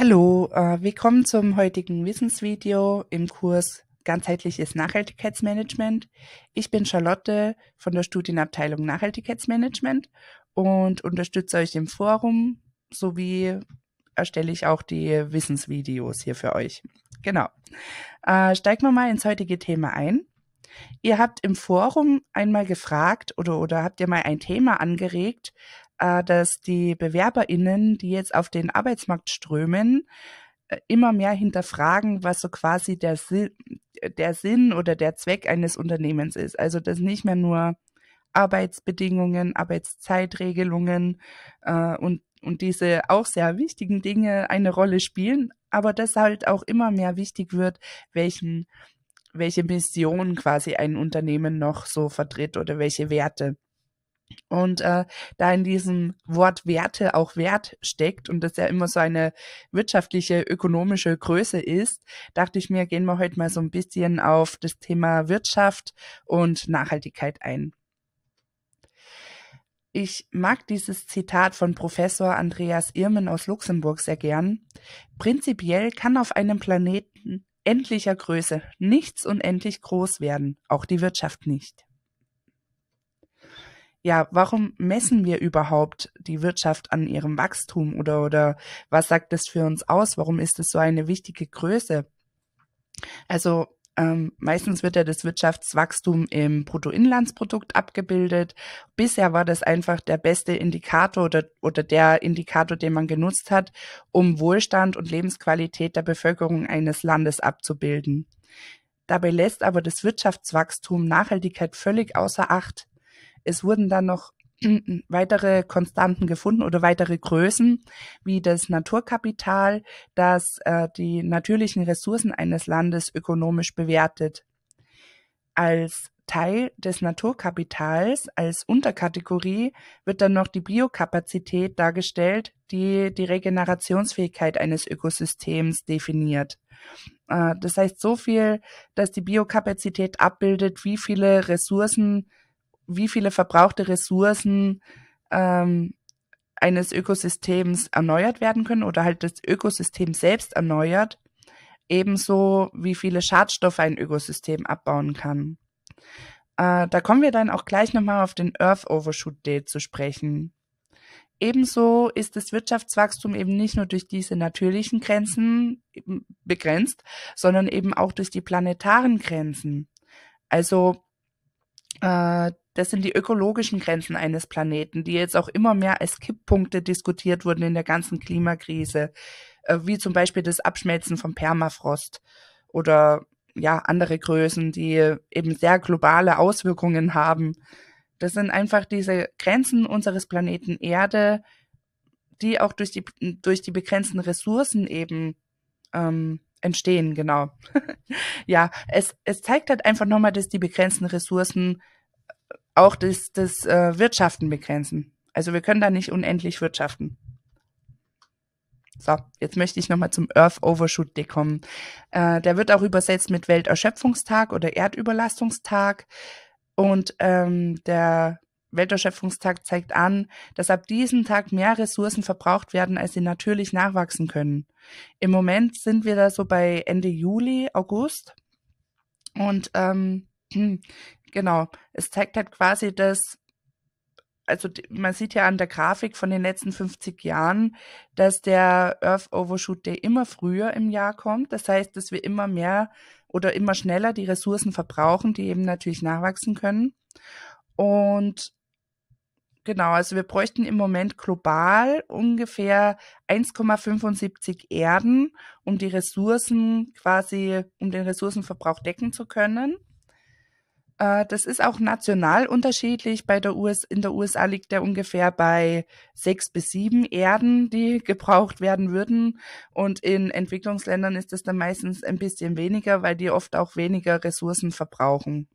Hallo, äh, willkommen zum heutigen Wissensvideo im Kurs Ganzheitliches Nachhaltigkeitsmanagement. Ich bin Charlotte von der Studienabteilung Nachhaltigkeitsmanagement und unterstütze euch im Forum sowie erstelle ich auch die Wissensvideos hier für euch. Genau. Äh, steigen wir mal ins heutige Thema ein. Ihr habt im Forum einmal gefragt oder, oder habt ihr mal ein Thema angeregt, äh, dass die BewerberInnen, die jetzt auf den Arbeitsmarkt strömen, äh, immer mehr hinterfragen, was so quasi der, Sin der Sinn oder der Zweck eines Unternehmens ist. Also dass nicht mehr nur Arbeitsbedingungen, Arbeitszeitregelungen äh, und, und diese auch sehr wichtigen Dinge eine Rolle spielen, aber dass halt auch immer mehr wichtig wird, welchen, welche Mission quasi ein Unternehmen noch so vertritt oder welche Werte. Und äh, da in diesem Wort Werte auch Wert steckt und das ja immer so eine wirtschaftliche, ökonomische Größe ist, dachte ich mir, gehen wir heute mal so ein bisschen auf das Thema Wirtschaft und Nachhaltigkeit ein. Ich mag dieses Zitat von Professor Andreas Irmen aus Luxemburg sehr gern. Prinzipiell kann auf einem Planeten endlicher Größe nichts unendlich groß werden, auch die Wirtschaft nicht ja, warum messen wir überhaupt die Wirtschaft an ihrem Wachstum oder, oder was sagt das für uns aus? Warum ist es so eine wichtige Größe? Also ähm, meistens wird ja das Wirtschaftswachstum im Bruttoinlandsprodukt abgebildet. Bisher war das einfach der beste Indikator oder, oder der Indikator, den man genutzt hat, um Wohlstand und Lebensqualität der Bevölkerung eines Landes abzubilden. Dabei lässt aber das Wirtschaftswachstum Nachhaltigkeit völlig außer Acht. Es wurden dann noch weitere Konstanten gefunden oder weitere Größen wie das Naturkapital, das äh, die natürlichen Ressourcen eines Landes ökonomisch bewertet. Als Teil des Naturkapitals, als Unterkategorie, wird dann noch die Biokapazität dargestellt, die die Regenerationsfähigkeit eines Ökosystems definiert. Äh, das heißt so viel, dass die Biokapazität abbildet, wie viele Ressourcen wie viele verbrauchte Ressourcen ähm, eines Ökosystems erneuert werden können oder halt das Ökosystem selbst erneuert, ebenso wie viele Schadstoffe ein Ökosystem abbauen kann. Äh, da kommen wir dann auch gleich nochmal auf den Earth Overshoot Day zu sprechen. Ebenso ist das Wirtschaftswachstum eben nicht nur durch diese natürlichen Grenzen begrenzt, sondern eben auch durch die planetaren Grenzen. Also äh, das sind die ökologischen Grenzen eines Planeten, die jetzt auch immer mehr als Kipppunkte diskutiert wurden in der ganzen Klimakrise, äh, wie zum Beispiel das Abschmelzen von Permafrost oder ja, andere Größen, die eben sehr globale Auswirkungen haben. Das sind einfach diese Grenzen unseres Planeten Erde, die auch durch die, durch die begrenzten Ressourcen eben ähm, entstehen, genau. ja, es, es zeigt halt einfach nochmal, dass die begrenzten Ressourcen auch das, das äh, Wirtschaften begrenzen. Also wir können da nicht unendlich wirtschaften. So, jetzt möchte ich nochmal zum Earth Overshoot Day kommen. Äh, der wird auch übersetzt mit Welterschöpfungstag oder Erdüberlastungstag. Und ähm, der Welterschöpfungstag zeigt an, dass ab diesem Tag mehr Ressourcen verbraucht werden, als sie natürlich nachwachsen können. Im Moment sind wir da so bei Ende Juli, August. Und ähm, Genau. Es zeigt halt quasi dass, also man sieht ja an der Grafik von den letzten 50 Jahren, dass der Earth Overshoot Day immer früher im Jahr kommt. Das heißt, dass wir immer mehr oder immer schneller die Ressourcen verbrauchen, die eben natürlich nachwachsen können. Und genau, also wir bräuchten im Moment global ungefähr 1,75 Erden, um die Ressourcen quasi, um den Ressourcenverbrauch decken zu können. Äh, das ist auch national unterschiedlich. Bei der US, in der USA liegt der ungefähr bei sechs bis sieben Erden, die gebraucht werden würden. Und in Entwicklungsländern ist das dann meistens ein bisschen weniger, weil die oft auch weniger Ressourcen verbrauchen.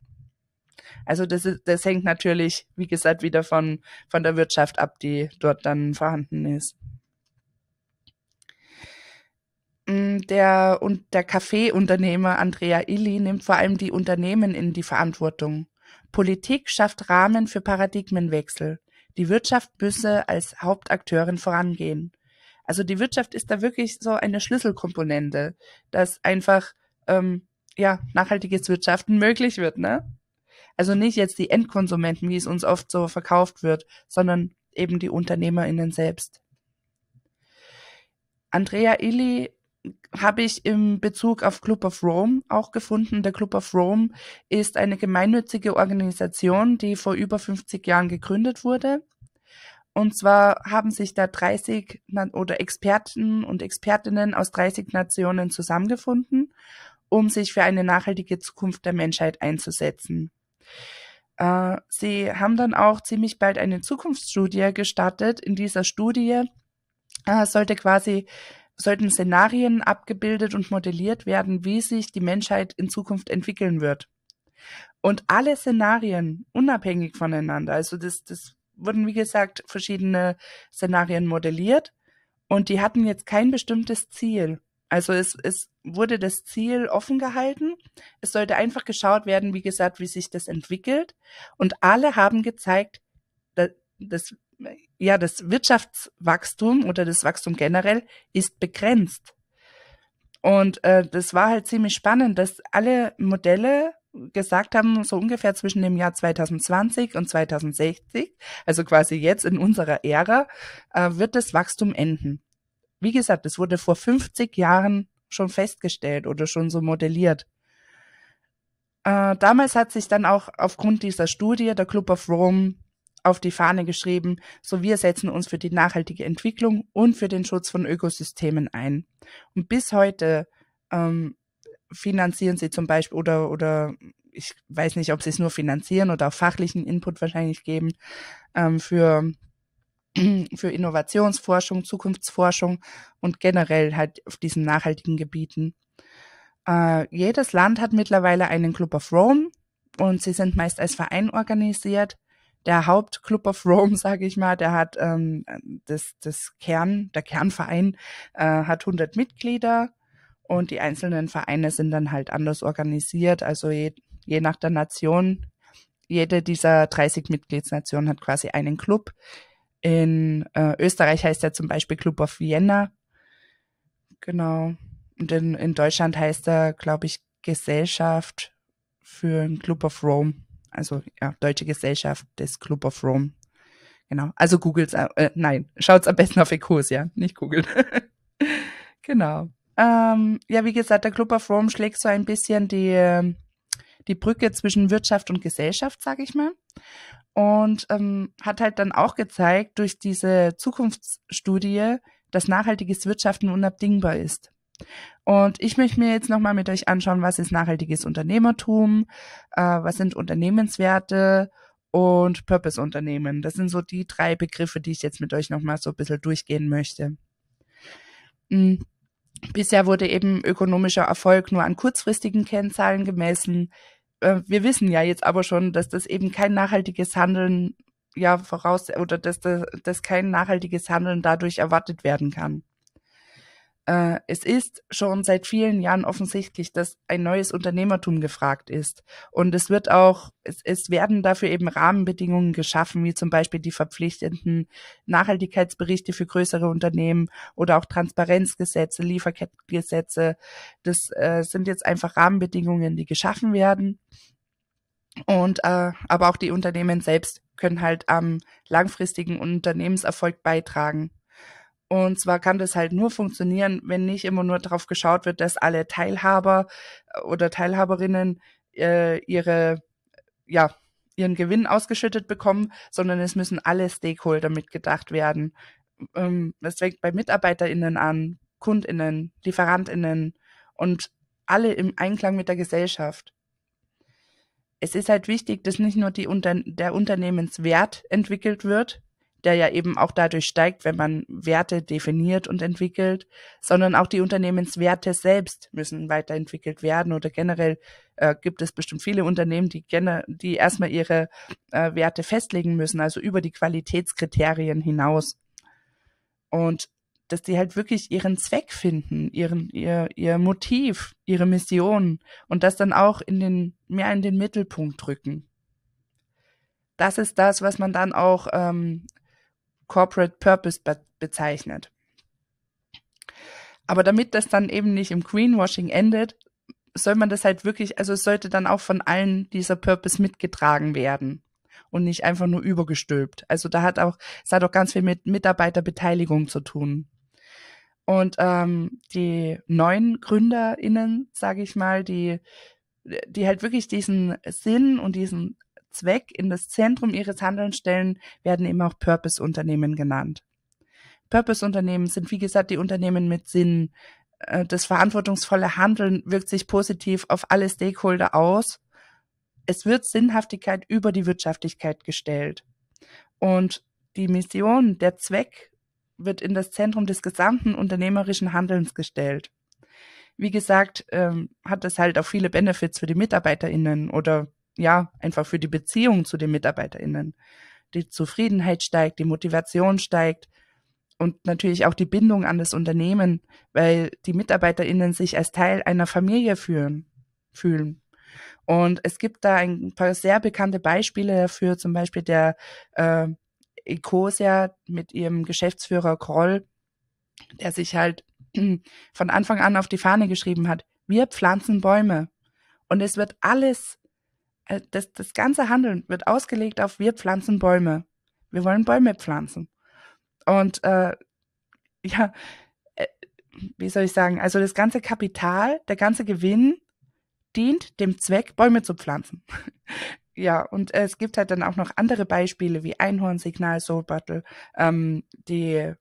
Also das, ist, das hängt natürlich, wie gesagt, wieder von, von der Wirtschaft ab, die dort dann vorhanden ist. der, und der Kaffeeunternehmer Andrea Illy nimmt vor allem die Unternehmen in die Verantwortung. Politik schafft Rahmen für Paradigmenwechsel. Die Wirtschaft müsse als Hauptakteurin vorangehen. Also die Wirtschaft ist da wirklich so eine Schlüsselkomponente, dass einfach ähm, ja nachhaltiges Wirtschaften möglich wird, ne? Also nicht jetzt die Endkonsumenten, wie es uns oft so verkauft wird, sondern eben die UnternehmerInnen selbst. Andrea Illy habe ich im Bezug auf Club of Rome auch gefunden. Der Club of Rome ist eine gemeinnützige Organisation, die vor über 50 Jahren gegründet wurde. Und zwar haben sich da 30 oder Experten und Expertinnen aus 30 Nationen zusammengefunden, um sich für eine nachhaltige Zukunft der Menschheit einzusetzen. Äh, sie haben dann auch ziemlich bald eine Zukunftsstudie gestartet. In dieser Studie äh, sollte quasi sollten Szenarien abgebildet und modelliert werden, wie sich die Menschheit in Zukunft entwickeln wird. Und alle Szenarien unabhängig voneinander, also das, das wurden wie gesagt verschiedene Szenarien modelliert und die hatten jetzt kein bestimmtes Ziel. Also es, es wurde das Ziel offen gehalten. Es sollte einfach geschaut werden, wie gesagt, wie sich das entwickelt. Und alle haben gezeigt, dass, das ja, das Wirtschaftswachstum oder das Wachstum generell ist begrenzt. Und äh, das war halt ziemlich spannend, dass alle Modelle gesagt haben, so ungefähr zwischen dem Jahr 2020 und 2060, also quasi jetzt in unserer Ära, äh, wird das Wachstum enden. Wie gesagt, es wurde vor 50 Jahren schon festgestellt oder schon so modelliert. Äh, damals hat sich dann auch aufgrund dieser Studie der Club of Rome auf die Fahne geschrieben, so wir setzen uns für die nachhaltige Entwicklung und für den Schutz von Ökosystemen ein. Und bis heute ähm, finanzieren sie zum Beispiel oder, oder ich weiß nicht, ob sie es nur finanzieren oder auch fachlichen Input wahrscheinlich geben, ähm, für, für Innovationsforschung, Zukunftsforschung und generell halt auf diesen nachhaltigen Gebieten. Äh, jedes Land hat mittlerweile einen Club of Rome und sie sind meist als Verein organisiert der Hauptclub of Rome, sage ich mal, der hat ähm, das, das Kern, der Kernverein äh, hat 100 Mitglieder und die einzelnen Vereine sind dann halt anders organisiert. Also je, je nach der Nation, jede dieser 30 Mitgliedsnationen hat quasi einen Club. In äh, Österreich heißt er zum Beispiel Club of Vienna. Genau. Und in, in Deutschland heißt er, glaube ich, Gesellschaft für einen Club of Rome also ja, Deutsche Gesellschaft des Club of Rome. Genau. Also googelt's, äh, äh, nein, schaut's am besten auf Ecosia, nicht googelt. genau. Ähm, ja, wie gesagt, der Club of Rome schlägt so ein bisschen die, ähm, die Brücke zwischen Wirtschaft und Gesellschaft, sag ich mal. Und ähm, hat halt dann auch gezeigt durch diese Zukunftsstudie, dass nachhaltiges Wirtschaften unabdingbar ist. Und ich möchte mir jetzt nochmal mit euch anschauen, was ist nachhaltiges Unternehmertum, äh, was sind Unternehmenswerte und Purpose-Unternehmen. Das sind so die drei Begriffe, die ich jetzt mit euch nochmal so ein bisschen durchgehen möchte. Mhm. Bisher wurde eben ökonomischer Erfolg nur an kurzfristigen Kennzahlen gemessen. Äh, wir wissen ja jetzt aber schon, dass das eben kein nachhaltiges Handeln ja voraus oder dass, dass, dass kein nachhaltiges Handeln dadurch erwartet werden kann. Äh, es ist schon seit vielen Jahren offensichtlich, dass ein neues Unternehmertum gefragt ist. Und es wird auch, es, es werden dafür eben Rahmenbedingungen geschaffen, wie zum Beispiel die verpflichtenden Nachhaltigkeitsberichte für größere Unternehmen oder auch Transparenzgesetze, Lieferkettengesetze. Das äh, sind jetzt einfach Rahmenbedingungen, die geschaffen werden. Und äh, aber auch die Unternehmen selbst können halt am langfristigen Unternehmenserfolg beitragen. Und zwar kann das halt nur funktionieren, wenn nicht immer nur darauf geschaut wird, dass alle Teilhaber äh, oder Teilhaberinnen äh, ihre, ja, ihren Gewinn ausgeschüttet bekommen, sondern es müssen alle Stakeholder mitgedacht werden. Ähm, das fängt bei MitarbeiterInnen an, KundInnen, LieferantInnen und alle im Einklang mit der Gesellschaft. Es ist halt wichtig, dass nicht nur Unter der Unternehmenswert entwickelt wird, der ja eben auch dadurch steigt, wenn man Werte definiert und entwickelt, sondern auch die Unternehmenswerte selbst müssen weiterentwickelt werden oder generell äh, gibt es bestimmt viele Unternehmen, die gerne, die erstmal ihre äh, Werte festlegen müssen, also über die Qualitätskriterien hinaus. Und dass die halt wirklich ihren Zweck finden, ihren, ihr, ihr Motiv, ihre Mission und das dann auch in den, mehr in den Mittelpunkt drücken. Das ist das, was man dann auch ähm, Corporate Purpose be bezeichnet. Aber damit das dann eben nicht im Greenwashing endet, soll man das halt wirklich, also es sollte dann auch von allen dieser Purpose mitgetragen werden und nicht einfach nur übergestülpt. Also da hat auch, es hat auch ganz viel mit Mitarbeiterbeteiligung zu tun. Und ähm, die neuen GründerInnen, sage ich mal, die, die halt wirklich diesen Sinn und diesen Zweck in das Zentrum ihres Handelns stellen, werden eben auch Purpose-Unternehmen genannt. Purpose-Unternehmen sind, wie gesagt, die Unternehmen mit Sinn. Äh, das verantwortungsvolle Handeln wirkt sich positiv auf alle Stakeholder aus. Es wird Sinnhaftigkeit über die Wirtschaftlichkeit gestellt. Und die Mission, der Zweck wird in das Zentrum des gesamten unternehmerischen Handelns gestellt. Wie gesagt, ähm, hat das halt auch viele Benefits für die MitarbeiterInnen oder ja, einfach für die Beziehung zu den MitarbeiterInnen. Die Zufriedenheit steigt, die Motivation steigt und natürlich auch die Bindung an das Unternehmen, weil die MitarbeiterInnen sich als Teil einer Familie fühlen. fühlen. Und es gibt da ein paar sehr bekannte Beispiele dafür, zum Beispiel der äh, Ecosia mit ihrem Geschäftsführer Kroll, der sich halt von Anfang an auf die Fahne geschrieben hat, wir pflanzen Bäume. Und es wird alles äh, das, das ganze Handeln wird ausgelegt auf wir pflanzen Bäume. Wir wollen Bäume pflanzen. Und äh, ja, äh, wie soll ich sagen, also das ganze Kapital, der ganze Gewinn dient dem Zweck, Bäume zu pflanzen. ja, und äh, es gibt halt dann auch noch andere Beispiele wie Einhorn, Signal, Soul Battle, ähm, die,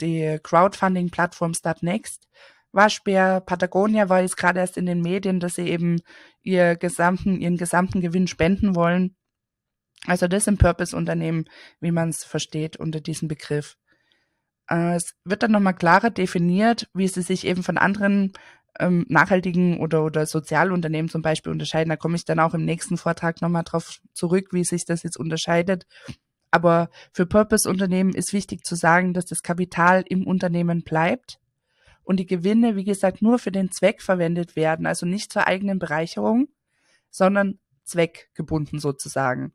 die Crowdfunding-Plattform Startnext. Next, Waschbär, Patagonia war jetzt gerade erst in den Medien, dass sie eben ihr gesamten, ihren gesamten Gewinn spenden wollen. Also das sind Purpose-Unternehmen, wie man es versteht unter diesem Begriff. Äh, es wird dann nochmal klarer definiert, wie sie sich eben von anderen ähm, nachhaltigen oder, oder Sozialunternehmen zum Beispiel unterscheiden. Da komme ich dann auch im nächsten Vortrag nochmal drauf zurück, wie sich das jetzt unterscheidet. Aber für Purpose-Unternehmen ist wichtig zu sagen, dass das Kapital im Unternehmen bleibt und die Gewinne, wie gesagt, nur für den Zweck verwendet werden, also nicht zur eigenen Bereicherung, sondern zweckgebunden sozusagen.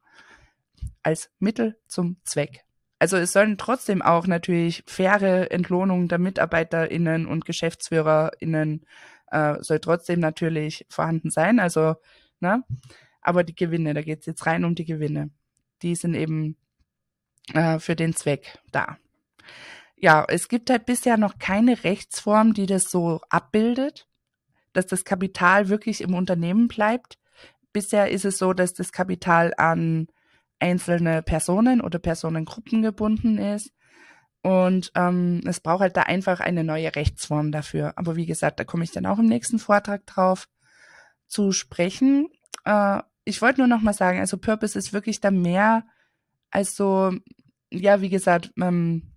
Als Mittel zum Zweck. Also es sollen trotzdem auch natürlich faire Entlohnungen der MitarbeiterInnen und GeschäftsführerInnen äh, soll trotzdem natürlich vorhanden sein. Also, ne? Aber die Gewinne, da geht's jetzt rein um die Gewinne. Die sind eben äh, für den Zweck da ja, es gibt halt bisher noch keine Rechtsform, die das so abbildet, dass das Kapital wirklich im Unternehmen bleibt. Bisher ist es so, dass das Kapital an einzelne Personen oder Personengruppen gebunden ist. Und ähm, es braucht halt da einfach eine neue Rechtsform dafür. Aber wie gesagt, da komme ich dann auch im nächsten Vortrag drauf zu sprechen. Äh, ich wollte nur nochmal sagen, also Purpose ist wirklich da mehr als so, ja, wie gesagt, ähm,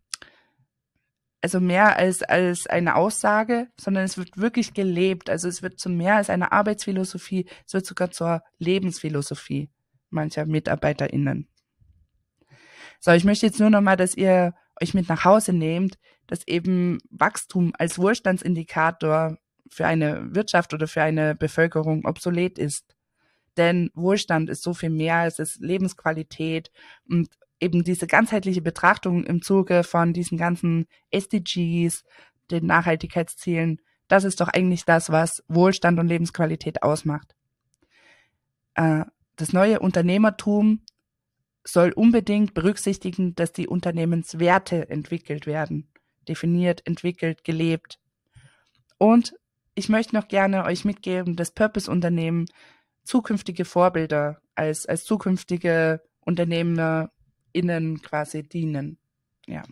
also mehr als, als eine Aussage, sondern es wird wirklich gelebt. Also es wird zu mehr als einer Arbeitsphilosophie, es wird sogar zur Lebensphilosophie mancher MitarbeiterInnen. So, ich möchte jetzt nur nochmal, dass ihr euch mit nach Hause nehmt, dass eben Wachstum als Wohlstandsindikator für eine Wirtschaft oder für eine Bevölkerung obsolet ist. Denn Wohlstand ist so viel mehr, es ist Lebensqualität und eben diese ganzheitliche Betrachtung im Zuge von diesen ganzen SDGs, den Nachhaltigkeitszielen, das ist doch eigentlich das, was Wohlstand und Lebensqualität ausmacht. Äh, das neue Unternehmertum soll unbedingt berücksichtigen, dass die Unternehmenswerte entwickelt werden, definiert, entwickelt, gelebt. Und ich möchte noch gerne euch mitgeben, dass Purpose-Unternehmen zukünftige Vorbilder als, als zukünftige Unternehmer innen quasi dienen. Ja.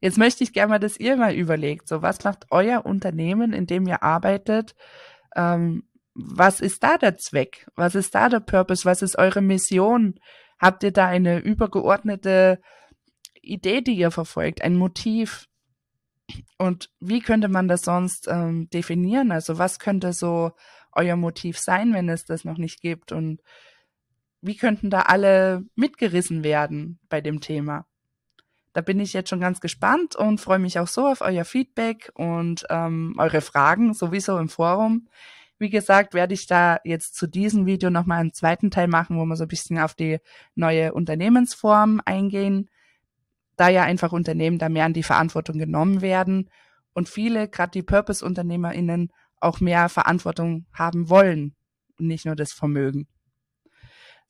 Jetzt möchte ich gerne mal, dass ihr mal überlegt, so was macht euer Unternehmen, in dem ihr arbeitet? Ähm, was ist da der Zweck? Was ist da der Purpose? Was ist eure Mission? Habt ihr da eine übergeordnete Idee, die ihr verfolgt, ein Motiv? Und wie könnte man das sonst ähm, definieren? Also was könnte so euer Motiv sein, wenn es das noch nicht gibt? Und wie könnten da alle mitgerissen werden bei dem Thema? Da bin ich jetzt schon ganz gespannt und freue mich auch so auf euer Feedback und ähm, eure Fragen sowieso im Forum. Wie gesagt, werde ich da jetzt zu diesem Video nochmal einen zweiten Teil machen, wo wir so ein bisschen auf die neue Unternehmensform eingehen, da ja einfach Unternehmen da mehr an die Verantwortung genommen werden und viele, gerade die Purpose-UnternehmerInnen, auch mehr Verantwortung haben wollen und nicht nur das Vermögen.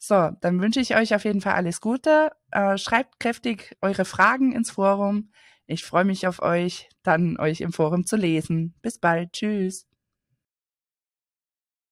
So, dann wünsche ich euch auf jeden Fall alles Gute. Äh, schreibt kräftig eure Fragen ins Forum. Ich freue mich auf euch, dann euch im Forum zu lesen. Bis bald. Tschüss.